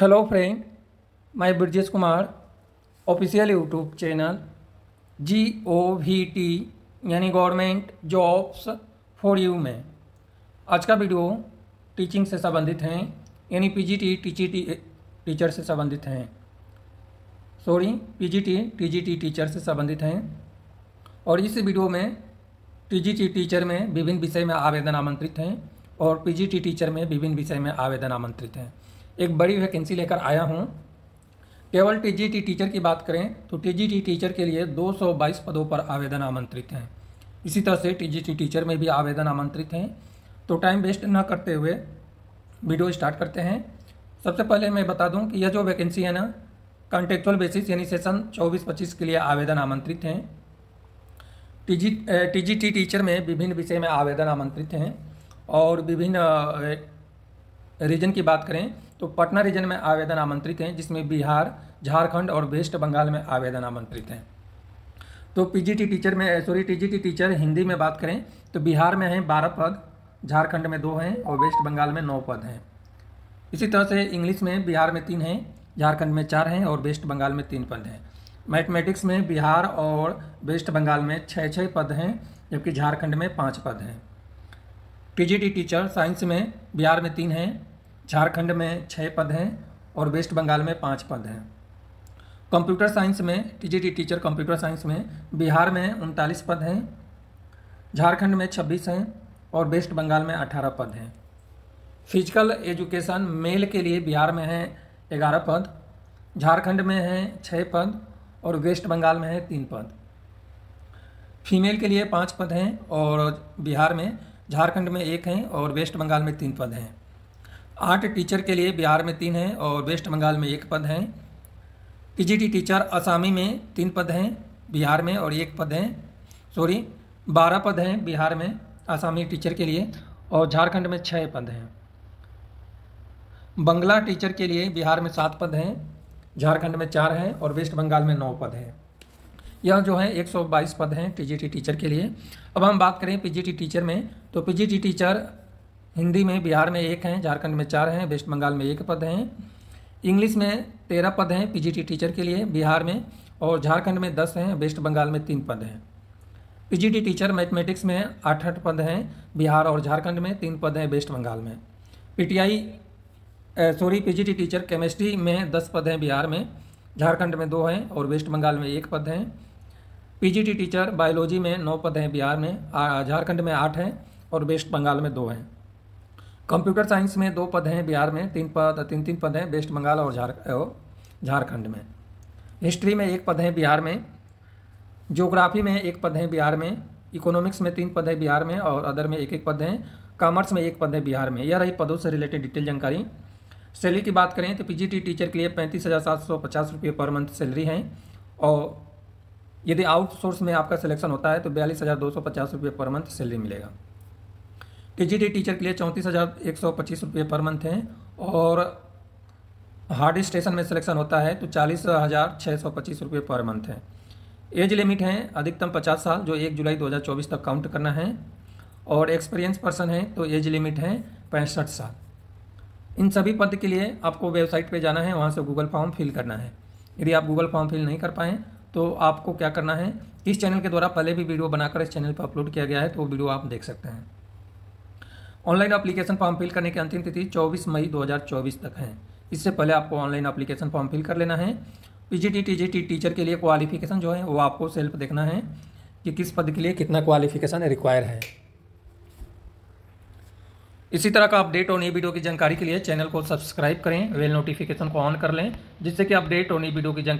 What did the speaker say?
hello friend मैं Brajesh Kumar official YouTube channel G O V T यानी government jobs for you में आज का वीडियो टीचिंग से संबंधित हैं यानी पीजीटी टीजीटी टीचर से संबंधित हैं सॉरी पीजीटी टीजीटी टीचर से संबंधित हैं और इस वीडियो में टीजीटी टीचर में विभिन्न विषय में आवेदन आमंत्रित हैं और टी टीचर में विभिन्न विषय में आवेदन आमंत्रित हैं एक बड़ी वैकेंसी लेकर आया हूँ केवल टीजीटी टीचर की बात करें तो टीजीटी टीचर के लिए 222 पदों पर आवेदन आमंत्रित हैं इसी तरह से टीजीटी टीचर में भी आवेदन आमंत्रित हैं तो टाइम वेस्ट ना करते हुए वीडियो स्टार्ट करते हैं सबसे पहले मैं बता दूं कि यह जो वैकेंसी है ना कॉन्टेक्चुअल बेसिस यानी सेशन 24-25 के लिए आवेदन आमंत्रित हैं टी जी टी टीचर में विभिन्न विषय में आवेदन आमंत्रित हैं और विभिन्न रीजन की बात करें तो पटना रीजन में आवेदन आमंत्रित हैं जिसमें बिहार झारखंड और वेस्ट बंगाल में आवेदन आमंत्रित हैं तो पीजीटी टीचर में सॉरी टीजीटी टीचर हिंदी में बात करें तो बिहार में हैं बारह पद झारखंड में दो हैं और वेस्ट बंगाल में नौ पद हैं इसी तरह से इंग्लिश में बिहार में तीन हैं झारखंड में चार हैं और वेस्ट बंगाल में तीन पद हैं मैथमेटिक्स में बिहार और वेस्ट बंगाल में छः छः पद हैं जबकि झारखंड में पाँच पद हैं पीजीटी टीचर साइंस में बिहार में तीन हैं झारखंड में छः पद हैं और वेस्ट बंगाल में पाँच पद हैं कंप्यूटर साइंस में टीजीटी टीचर कंप्यूटर साइंस में बिहार में उनतालीस पद हैं झारखंड में छब्बीस हैं और वेस्ट बंगाल में अठारह पद हैं फिजिकल एजुकेशन मेल के लिए बिहार में हैं ग्यारह पद झारखंड में हैं छः पद और वेस्ट बंगाल में हैं तीन पद फीमेल के लिए पाँच पद हैं और बिहार में झारखंड में एक हैं और वेस्ट बंगाल में तीन पद हैं आठ टीचर के लिए बिहार में तीन हैं और वेस्ट बंगाल में एक पद हैं पीजीटी टीचर आसामी में तीन पद हैं बिहार में और एक पद हैं सॉरी बारह पद हैं बिहार में आसामी टीचर के लिए और झारखंड में छः पद हैं बंगला टीचर के लिए बिहार में सात पद हैं झारखंड में चार हैं और वेस्ट बंगाल में नौ पद हैं यह जो है 122 पद हैं पीजीटी टीचर के लिए अब हम बात करें पीजीटी टीचर में तो पीजीटी टीचर हिंदी में बिहार में एक हैं झारखंड में चार हैं वेस्ट बंगाल में एक पद हैं इंग्लिश में तेरह पद हैं पीजीटी टीचर के लिए बिहार में और झारखंड में दस हैं वेस्ट बंगाल में तीन पद हैं पीजीटी टीचर मैथमेटिक्स में आठ आठ पद हैं बिहार और झारखंड में तीन पद हैं वेस्ट बंगाल में PTI sorry PGT teacher chemistry में दस पद हैं बिहार में झारखंड में दो हैं और वेस्ट बंगाल में एक पद हैं पीजीटी टीचर बायोलॉजी में नौ पद हैं बिहार में झारखंड में आठ हैं और वेस्ट बंगाल में दो हैं कंप्यूटर साइंस में दो पद हैं बिहार में तीन पद तीन तीन पद हैं वेस्ट बंगाल और झार झारखंड में हिस्ट्री में एक पद है बिहार में जोग्राफ़ी में एक पद है बिहार में इकोनॉमिक्स में तीन पद है बिहार में और अदर में एक एक पद हैं कॉमर्स में एक पद है बिहार में यह रही पदों से रिलेटेड डिटेल जानकारी सैलरी की बात करें तो पीजीटी टीचर के लिए पैंतीस हज़ार सात सौ पचास रुपये पर मंथ सैलरी है और यदि आउटसोर्स में आपका सिलेक्शन होता है तो बयालीस हज़ार दो सौ पचास रुपये पर मंथ सैलरी मिलेगा टी टीचर के लिए चौंतीस हज़ार एक सौ पच्चीस रुपये पर मंथ हैं और हार्ड स्टेशन में सिलेक्शन होता है तो चालीस हज़ार छः सौ पच्चीस रुपये पर मंथ है एज लिमिट है अधिकतम पचास साल जो एक जुलाई दो हज़ार चौबीस तक काउंट करना है और एक्सपीरियंस पर्सन है तो एज लिमिट है पैंसठ साल इन सभी पद के लिए आपको वेबसाइट पर जाना है वहाँ से गूगल फॉर्म फिल करना है यदि आप गूगल फॉर्म फिल नहीं कर पाएँ तो आपको क्या करना है इस चैनल के द्वारा पहले भी वीडियो बनाकर इस चैनल पर अपलोड किया गया है तो वो वीडियो आप देख सकते हैं ऑनलाइन अप्लीकेशन फॉर्म फिल करने की अंतिम तिथि 24 मई 2024 तक है इससे पहले आपको ऑनलाइन अप्लीकेशन फॉर्म फिल कर लेना है पीजीटी टीजीटी टीचर के लिए क्वालिफिकेशन जो है वो आपको सेल्फ देखना है कि किस पद के लिए कितना क्वालिफिकेशन रिक्वायर है इसी तरह का अपडेट और नई वीडियो की जानकारी के लिए चैनल को सब्सक्राइब करें वेल नोटिफिकेशन को ऑन कर लें जिससे कि अपडेट और नई वीडियो की जानकारी